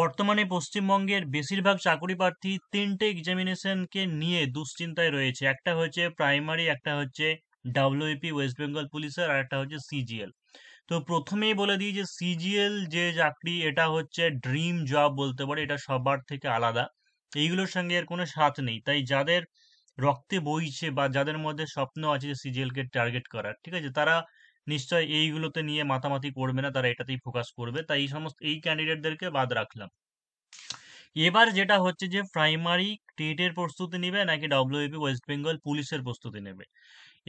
বর্তমানে পশ্চিমবঙ্গের বেশিরভাগ চাকরি প্রার্থী তিনটে এক্সামিনেশনকে নিয়ে দুশ্চিন্তায় রয়েছে একটা হচ্ছে প্রাইমারি একটা হচ্ছে ডাব্লিউপি ওয়েস্ট বেঙ্গল পুলিশের আর একটা হচ্ছে সিজিএল তো প্রথমেই বলে দিই যে সিজিএল যে চাকরি এটা হচ্ছে ড্রিম জব বলতে পারে এটা সবার থেকে আলাদা এইগুলোর সঙ্গে এর কোনো সাথ নেই তাই যাদের রক্তে বইছে বা যাদের মধ্যে স্বপ্ন আছে যে সিজিএলকে টার্গেট করার ঠিক আছে তারা নিশ্চয় এইগুলোতে নিয়ে মাতামাতি করবে না তারা এটাতেই ফোকাস করবে তাই এই সমস্ত এই ক্যান্ডিডেটদেরকে বাদ রাখলাম এবার যেটা হচ্ছে যে প্রাইমারি টেটের প্রস্তুতি নেবে নাকি ডব্লিউবি ওয়েস্ট বেঙ্গল পুলিশের প্রস্তুতি নেবে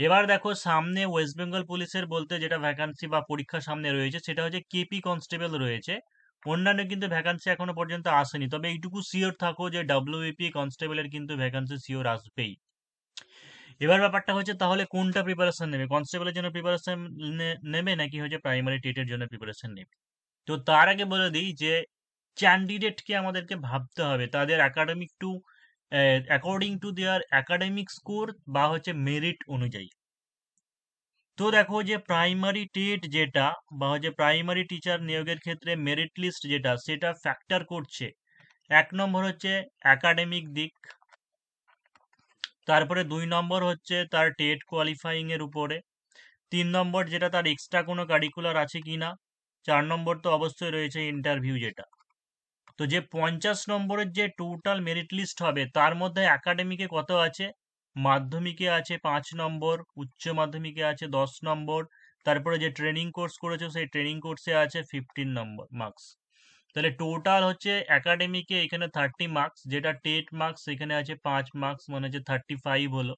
এবার দেখো সামনে ওয়েস্ট বেঙ্গল পুলিশের বলতে যেটা ভ্যাকান্সি বা পরীক্ষা সামনে রয়েছে সেটা হচ্ছে কেপি কনস্টেবল রয়েছে অন্যান্য কিন্তু ভ্যাকান্সি এখনো পর্যন্ত আসেনি তবে এইটুকু সিওর থাকো যে ডব্লিউপি কনস্টেবলের কিন্তু ভ্যাকান্সি শিওর আসবেই এবার ব্যাপারটা হচ্ছে তাহলে কোনটা প্রিপারেশন নেবে কনস্টেবলের জন্য প্রিপারেশন নেবে নাকি হচ্ছে প্রাইমারি টেটের জন্য প্রিপারেশন নেবে তো তার আগে বলে দিই যে ক্যান্ডিডেটকে আমাদেরকে ভাবতে হবে তাদের academic to according to their academic score বা হচ্ছে মেরিট অনুযায়ী তো দেখো যে প্রাইমারি টেট যেটা বা হচ্ছে প্রাইমারি টিচার নিয়োগের ক্ষেত্রে মেরিট লিস্ট যেটা সেটা ফ্যাক্টর করছে এক নম্বর হচ্ছে একাডেমিক দিক তারপরে দুই নম্বর হচ্ছে তার টেট কোয়ালিফাইং এর উপরে তিন নম্বর যেটা তার এক্সট্রা কোনো কারিকুলার আছে কি না চার নম্বর তো অবশ্যই রয়েছে ইন্টারভিউ যেটা তো যে পঞ্চাশ নম্বরের যে টোটাল মেরিট লিস্ট হবে তার মধ্যে একাডেমিকে কত আছে মাধ্যমিকে আছে পাঁচ নম্বর উচ্চ মাধ্যমিকে আছে দশ নম্বর তারপরে যে ট্রেনিং কোর্স করেছে সেই ট্রেনিং কোর্সে আছে ফিফটিন নম্বর মার্কস তাহলে টোটাল হচ্ছে একাডেমিকে এখানে থার্টি মার্কস যেটা টেট মার্কস এখানে আছে পাঁচ মার্কস মানে হচ্ছে থার্টি ফাইভ হলো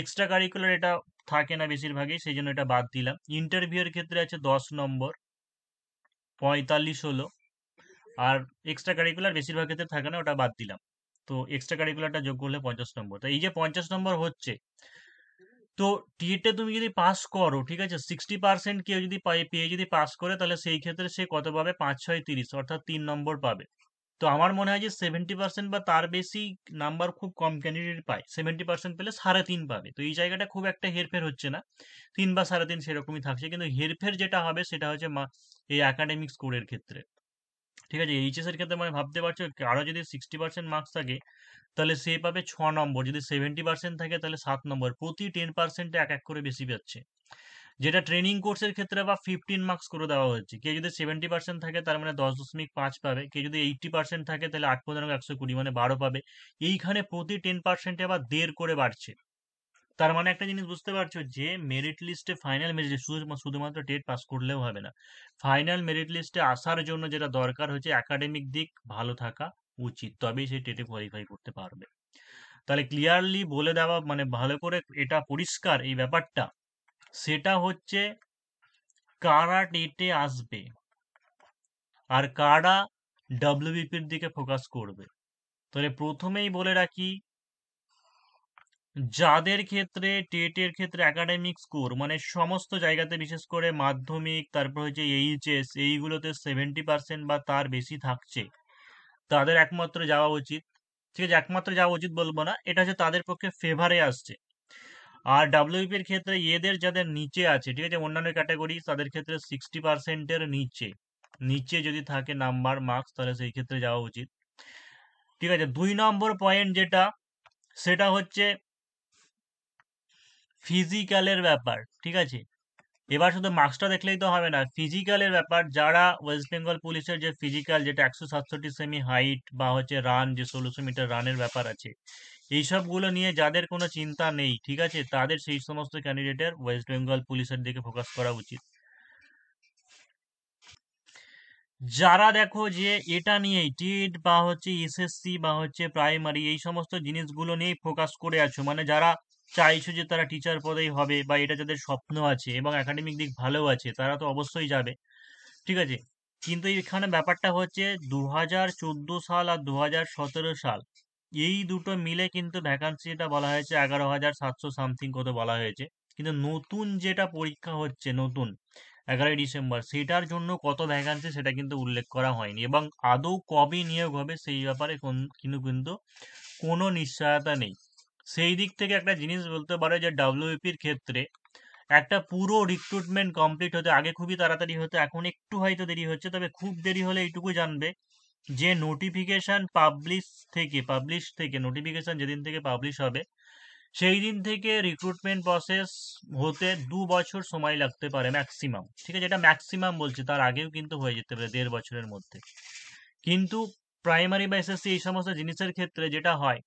এক্সট্রা কারিকুলার এটা থাকে না বেশিরভাগই সেই জন্য এটা বাদ দিলাম ইন্টারভিউয়ের ক্ষেত্রে আছে দশ নম্বর পঁয়তাল্লিশ হলো আর এক্সট্রা কারিকুলার বেশিরভাগ ক্ষেত্রে থাকে না ওটা বাদ দিলাম তো এক্সট্রা কারিকুলারটা যোগ করলে পঞ্চাশ নম্বর তো এই যে পঞ্চাশ নম্বর হচ্ছে তো টিএটে তুমি যদি পাস করো ঠিক আছে সিক্সটি পার্সেন্ট কেউ যদি পেয়ে যদি পাস করে তাহলে সেই ক্ষেত্রে সে কত পাবে পাঁচ ছয় তিরিশ অর্থাৎ তিন নম্বর পাবে তো আমার মনে হয় যে সেভেন্টি পার্সেন্ট বা তার বেশি নাম্বার খুব কম ক্যান্ডিডেট পায় সেভেন্টি পার্সেন্ট পেলে সাড়ে তিন পাবে তো এই জায়গাটা খুব একটা হেরফের হচ্ছে না তিন বা সাড়ে তিন সেরকমই থাকছে কিন্তু হেরফের যেটা হবে সেটা হচ্ছে এই অ্যাকাডেমিক স্কোরের ক্ষেত্রে ঠিক আছে এইচএসের ক্ষেত্রে মানে ভাবতে পারছো আরও যদি সিক্সটি পার্সেন্ট মার্কস থাকে তাহলে সে পাবে ছ নম্বর যদি সেভেন্টি পার্সেন্ট থাকে তাহলে সাত নম্বর প্রতি টেন পার্সেন্টে এক এক করে বেশি পাচ্ছে যেটা ট্রেনিং কোর্সের ক্ষেত্রে বা ফিফটিন মার্কস করে দেওয়া হচ্ছে কেউ যদি সেভেন্টি পার্সেন্ট থাকে তার মানে দশ দশমিক পাঁচ পাবে কেউ যদি এইটটি পার্সেন্ট থাকে তাহলে আট পনেরো একশো কুড়ি মানে বারো পাবে এইখানে প্রতি টেন পার্সেন্টে আবার দেড় করে বাড়ছে তার মানে একটা জিনিস বুঝতে পারছো যে মেরিট লিস্টে ফাইনাল মেরিট শুধুমাত্র টেট পাস করলেও হবে না ফাইনাল মেরিট লিস্টে আসার জন্য যেটা দরকার হচ্ছে একাডেমিক দিক ভালো থাকা উচিত তবেই সে টেটে কোয়ালিফাই করতে পারবে তাহলে ক্লিয়ারলি বলে দেওয়া মানে ভালো করে এটা পরিষ্কার এই ব্যাপারটা সেটা হচ্ছে কারা টেটে আসবে আর কারা ডাব্লিউবিপির দিকে ফোকাস করবে তাহলে প্রথমেই বলে রাখি যাদের ক্ষেত্রে টেটের ক্ষেত্রে একাডেমিক স্কোর মানে সমস্ত জায়গাতে বিশেষ করে মাধ্যমিক তারপর হচ্ছে এইচএস এইগুলোতে সেভেন্টি পার্সেন্ট বা তার বেশি থাকছে তাদের একমাত্র যাওয়া উচিত ঠিক আছে একমাত্র যাওয়া উচিত বলবো না এটা হচ্ছে তাদের পক্ষে ফেভারে আসছে আর ডাব্লিউপির e ক্ষেত্রে এদের যাদের নিচে আছে ঠিক আছে অন্যান্য ক্যাটাগরি তাদের ক্ষেত্রে সিক্সটি পার্সেন্টের নিচে নিচে যদি থাকে নাম্বার মার্কস তাহলে সেই ক্ষেত্রে যাওয়া উচিত ঠিক আছে দুই নম্বর পয়েন্ট যেটা সেটা হচ্ছে ফিজিক্যালের ব্যাপার ঠিক আছে এবার শুধু মার্কসটা দেখলেই তো হবে না ফিজিক্যালের ব্যাপার যারা ওয়েস্ট বেঙ্গল পুলিশের যে ফিজিক্যাল যেটা একশো সাতষট্টি সেমি হাইট বা হচ্ছে রান যে ষোলোশো মিটার রানের ব্যাপার আছে এইসবগুলো নিয়ে যাদের কোনো চিন্তা নেই ঠিক আছে তাদের সেই সমস্ত ক্যান্ডিডেটের ওয়েস্ট বেঙ্গল পুলিশের দিকে ফোকাস করা উচিত যারা দেখো যে এটা নিয়েই টিট বা হচ্ছে এসএসসি বা হচ্ছে প্রাইমারি এই সমস্ত জিনিসগুলো নিয়েই ফোকাস করে আছো মানে যারা চাইছো যে তারা টিচার পদেই হবে বা এটা যাদের স্বপ্ন আছে এবং একাডেমিক দিক ভালো আছে তারা তো অবশ্যই যাবে ঠিক আছে কিন্তু এখানে ব্যাপারটা হচ্ছে দু হাজার চোদ্দো সাল আর দু হাজার সতেরো সাল এই দুটো মিলে কিন্তু ভ্যাকান্সিটা বলা হয়েছে এগারো হাজার সাতশো সামথিং কত বলা হয়েছে কিন্তু নতুন যেটা পরীক্ষা হচ্ছে নতুন এগারোই ডিসেম্বর সেটার জন্য কত ভ্যাকান্সি সেটা কিন্তু উল্লেখ করা হয়নি এবং আদৌ কবে নিয়োগ হবে সেই ব্যাপারে কিন্তু কিন্তু কোনো নিশ্চয়তা নেই সেই দিক থেকে একটা জিনিস বলতে পারে যে ডাব্লিউপির ক্ষেত্রে একটা পুরো রিক্রুটমেন্ট কমপ্লিট হতে আগে খুবই তাড়াতাড়ি হতো এখন একটু হয়তো দেরি হচ্ছে তবে খুব দেরি হলে এইটুকু জানবে যে নোটিফিকেশান পাবলিশ থেকে পাবলিশ থেকে নোটিফিকেশান যেদিন থেকে পাবলিশ হবে সেই দিন থেকে রিক্রুটমেন্ট প্রসেস হতে দু বছর সময় লাগতে পারে ম্যাক্সিমাম ঠিক আছে এটা ম্যাক্সিমাম বলছে তার আগেও কিন্তু হয়ে যেতে পারে দেড় বছরের মধ্যে কিন্তু প্রাইমারি বা এসএসসি এই সমস্ত জিনিসের ক্ষেত্রে যেটা হয়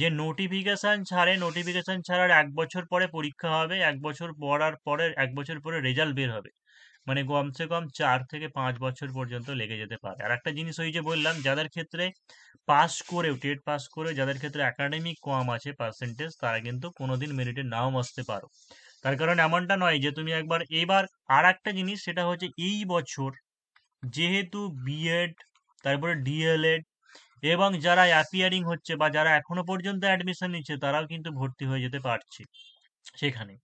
যে নোটিফিকেশান ছাড়ে নোটিফিকেশান ছাড়ার এক বছর পরে পরীক্ষা হবে এক বছর পড়ার পরে এক বছর পরে রেজাল্ট বের হবে মানে কমসে কম চার থেকে পাঁচ বছর পর্যন্ত লেগে যেতে পারে আর একটা জিনিস ওই যে বললাম যাদের ক্ষেত্রে পাস করেও টেট পাস করেও যাদের ক্ষেত্রে একাডেমিক কম আছে পার্সেন্টেজ তারা কিন্তু কোনোদিন মেরিটে নাও আসতে পারো তার কারণ এমনটা নয় যে তুমি একবার এবার আর একটা জিনিস সেটা হচ্ছে এই বছর যেহেতু বিএড তারপরে ডিএলএড এবং যারা অ্যাপিয়ারিং হচ্ছে বা যারা এখনো পর্যন্ত অ্যাডমিশন নিচ্ছে তারাও কিন্তু ভর্তি হয়ে যেতে পারছে সেখানে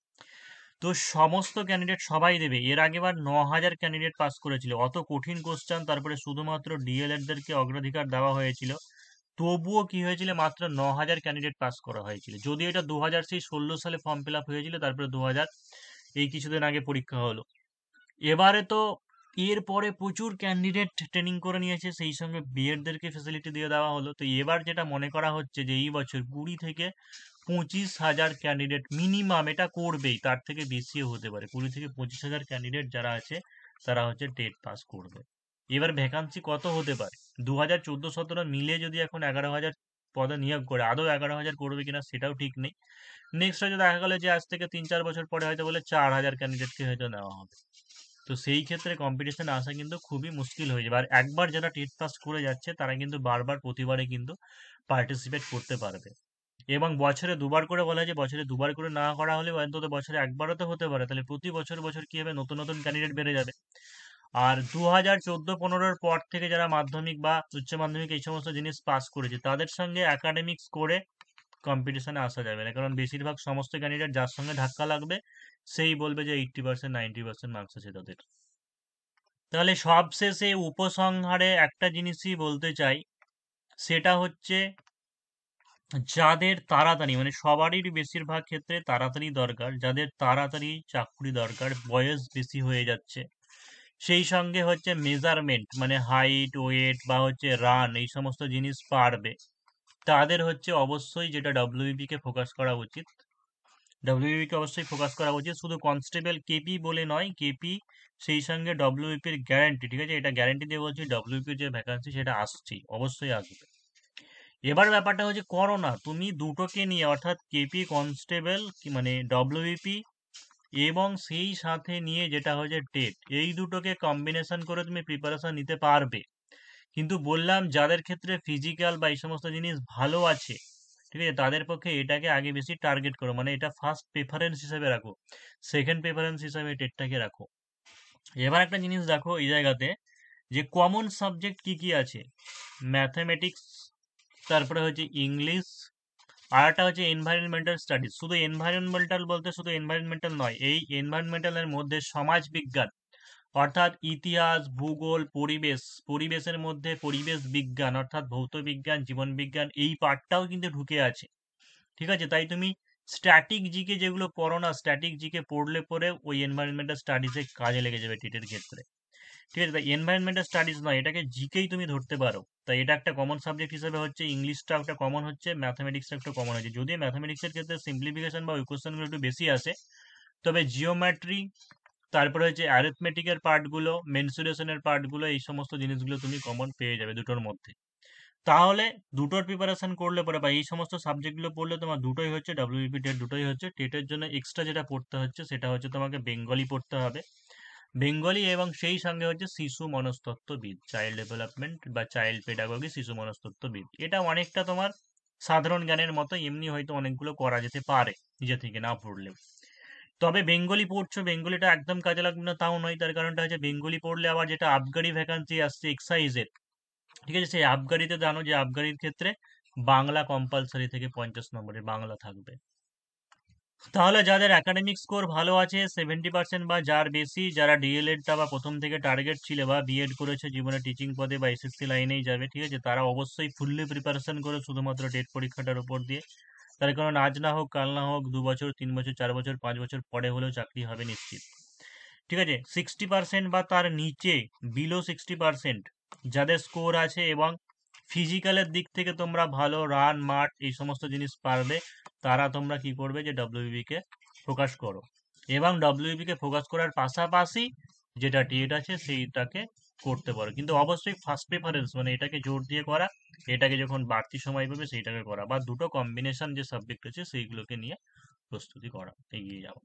তো সমস্ত ক্যান্ডিডেট সবাই দেবে এর আগেবার ন হাজার ক্যান্ডিডেট পাস করেছিল অত কঠিন কোশ্চেন তারপরে শুধুমাত্র ডিএলএডদেরকে অগ্রাধিকার দেওয়া হয়েছিল তবুও কি হয়েছিল মাত্র ন হাজার ক্যান্ডিডেট পাস করা হয়েছিল যদি এটা দু হাজার সেই ষোলো সালে ফর্ম ফিল আপ হয়েছিল তারপরে দু হাজার এই কিছুদিন আগে পরীক্ষা হলো এবারে তো এর পরে প্রচুর ক্যান্ডিডেট ট্রেনিং করে নিয়েছে সেই সঙ্গে বিএডদেরকে ফেসিলিটি দিয়ে দেওয়া হলো তো এবার যেটা মনে করা হচ্ছে যে এই বছর কুড়ি থেকে পঁচিশ হাজার ক্যান্ডিডেট মিনিমাম এটা করবেই তার থেকে বেশিও হতে পারে কুড়ি থেকে পঁচিশ হাজার ক্যান্ডিডেট যারা আছে তারা হচ্ছে টেট পাস করবে এবার ভ্যাকান্সি কত হতে পারে দু হাজার চোদ্দো সতেরো মিলে যদি এখন এগারো হাজার পদে নিয়োগ করে আদৌ এগারো হাজার করবে কিনা সেটাও ঠিক নেই নেক্সট হয়তো দেখা গেলো যে আজ থেকে তিন চার বছর পরে হয়তো বলে চার হাজার ক্যান্ডিডেটকে হয়তো নেওয়া হবে তো সেই ক্ষেত্রে কম্পিটিশানে আসা কিন্তু খুবই মুশকিল হয়ে যাবে আর একবার যারা টেট পাস করে যাচ্ছে তারা কিন্তু বারবার প্রতিবারে কিন্তু পার্টিসিপেট করতে পারবে এবং বছরে দুবার করে বলা যে বছরে দুবার করে না করা হলে অন্তত বছরে একবারও তো হতে পারে তাহলে প্রতি বছর বছর কি হবে নতুন নতুন ক্যান্ডিডেট বেড়ে যাবে আর দু হাজার চোদ্দো পনেরোর পর থেকে যারা মাধ্যমিক বা উচ্চ মাধ্যমিক এই সমস্ত জিনিস পাস করেছে তাদের সঙ্গে অ্যাকাডেমিক্স করে কম্পিটিশনে আসা যাবে না কারণ বেশিরভাগ সমস্ত ক্যান্ডিডেট যার সঙ্গে ধাক্কা লাগবে সেই বলবে যে eighty percent ninety percent marks আছে তাদের তাহলে সবশেষে উপসংহারে একটা জিনিসই বলতে চাই সেটা হচ্ছে যাদের তাড়াতাড়ি মানে সবারই বেশিরভাগ ক্ষেত্রে তাড়াতাড়ি দরকার যাদের তাড়াতাড়ি চাকরি দরকার বয়স বেশি হয়ে যাচ্ছে সেই সঙ্গে হচ্ছে মেজারমেন্ট মানে হাইট ওয়েট বা হচ্ছে রান এই সমস্ত জিনিস পারবে তাদের হচ্ছে অবশ্যই যেটা ডাব্লিউবিপি কে ফোকাস করা উচিত ডব্লিউবিকে অবশ্যই ফোকাস করা উচিত শুধু কনস্টেবল কেপি বলে নয় কেপি সেই সঙ্গে এর গ্যারান্টি ঠিক আছে এটা গ্যারান্টি দিয়ে বলছি ডব্লিউপির যে ভ্যাকান্সি সেটা আসছে অবশ্যই আসবে এবার ব্যাপারটা হচ্ছে করোনা তুমি দুটোকে নিয়ে অর্থাৎ কেপি কনস্টেবল মানে ডব্লিউপি এবং সেই সাথে নিয়ে যেটা হচ্ছে টেট এই দুটোকে কম্বিনেশন করে তুমি প্রিপারেশন নিতে পারবে কিন্তু বললাম যাদের ক্ষেত্রে ফিজিক্যাল বা এই সমস্ত জিনিস ভালো আছে ঠিক আছে তাদের পক্ষে এটাকে আগে বেশি টার্গেট করো মানে এটা ফার্স্ট প্রেফারেন্স হিসাবে রাখো সেকেন্ড প্রেফারেন্স হিসাবে টেটটাকে রাখো এবার একটা জিনিস দেখো এই জায়গাতে যে কমন সাবজেক্ট কি কি আছে ম্যাথামেটিক্স তারপরে হচ্ছে ইংলিশ আর একটা হচ্ছে এনভায়রনমেন্টাল স্টাডিজ শুধু এনভায়রনমেন্টাল বলতে শুধু এনভায়রনমেন্টাল নয় এই এনভায়রনমেন্টালের মধ্যে সমাজ বিজ্ঞান অর্থাৎ ইতিহাস ভূগোল পরিবেশ পরিবেশের মধ্যে পরিবেশ বিজ্ঞান অর্থাৎ ভৌত বিজ্ঞান জীবন বিজ্ঞান এই পার্টটাও কিন্তু ঢুকে আছে ঠিক আছে তাই তুমি স্ট্যাটিক জিকে যেগুলো পড়ো না স্ট্যাটিক জিকে পড়লে পরে ওই এনভায়রনমেন্টাল স্টাডিজে কাজে লেগে যাবে টিটের ক্ষেত্রে ঠিক আছে তাই এনভায়রনমেন্টাল স্টাডিজ নয় এটাকে জিকেই তুমি ধরতে পারো তাই এটা একটা কমন সাবজেক্ট হিসেবে হচ্ছে ইংলিশটা একটা কমন হচ্ছে ম্যাথামেটিক্সটা একটা কমন হচ্ছে যদিও ম্যাথামেটিক্সের ক্ষেত্রে সিম্পলিফিকেশন বা ইকুয়েশনগুলো একটু বেশি আসে তবে জিওমেট্রি তারপরে হচ্ছে অ্যারিথমেটিকের পার্টগুলো মেনসুরেশনের পার্টগুলো এই সমস্ত জিনিসগুলো তুমি কমন পেয়ে যাবে দুটোর মধ্যে তাহলে দুটোর প্রিপারেশন করলে পরে বা এই সমস্ত সাবজেক্টগুলো পড়লে তোমার দুটোই হচ্ছে ডাব্লিউপি টেট দুটোই হচ্ছে টেটের জন্য এক্সট্রা যেটা পড়তে হচ্ছে সেটা হচ্ছে তোমাকে বেঙ্গলি পড়তে হবে বেঙ্গলি এবং সেই সঙ্গে হচ্ছে শিশু মনস্তত্ত্ববিদ চাইল্ড ডেভেলপমেন্ট বা চাইল্ড পেডাগোগি শিশু মনস্তত্ত্ববিদ এটা অনেকটা তোমার সাধারণ জ্ঞানের মতো এমনি হয়তো অনেকগুলো করা যেতে পারে নিজে থেকে না পড়লেও তবে বেঙ্গলি পড়ছো বেঙ্গলিটা একদম কাজে লাগবে না তাও নয় তার কারণটা হচ্ছে বেঙ্গলি পড়লে আবার যেটা আবগারি ভ্যাকান্সি আসছে এক্সাইজের ঠিক আছে সেই আবগারিতে জানো যে আবগারির ক্ষেত্রে বাংলা কম্পালসারি থেকে পঞ্চাশ নম্বরের বাংলা থাকবে তাহলে যাদের একাডেমিক স্কোর ভালো আছে সেভেন্টি পার্সেন্ট বা যার বেশি যারা ডিএলএডটা বা প্রথম থেকে টার্গেট ছিল বা বিএড করেছে জীবনে টিচিং পদে বা এসএসসি লাইনেই যাবে ঠিক আছে তারা অবশ্যই ফুললি প্রিপারেশন করে শুধুমাত্র টেট পরীক্ষাটার উপর দিয়ে তার কারণ আজ না হোক কাল না হোক দু বছর তিন বছর চার বছর পাঁচ বছর পরে হলেও চাকরি হবে নিশ্চিত ঠিক আছে সিক্সটি পার্সেন্ট বা তার নিচে বিলো সিক্সটি পার্সেন্ট যাদের স্কোর আছে এবং ফিজিক্যালের দিক থেকে তোমরা ভালো রান মাঠ এই সমস্ত জিনিস পারবে তারা তোমরা কি করবে যে ডব্লিউবিকে ফোকাস করো এবং ডব্লিউবিকে ফোকাস করার পাশাপাশি যেটা টিয়েট আছে সেইটাকে করতে পারো কিন্তু অবশ্যই ফার্স্ট প্রেফারেন্স মানে এটাকে জোর দিয়ে করা এটাকে যখন বাড়তি সময় পাবে সেইটাকে করা বা দুটো কম্বিনেশন যে সাবজেক্ট আছে সেইগুলোকে নিয়ে প্রস্তুতি করা এগিয়ে যাওয়া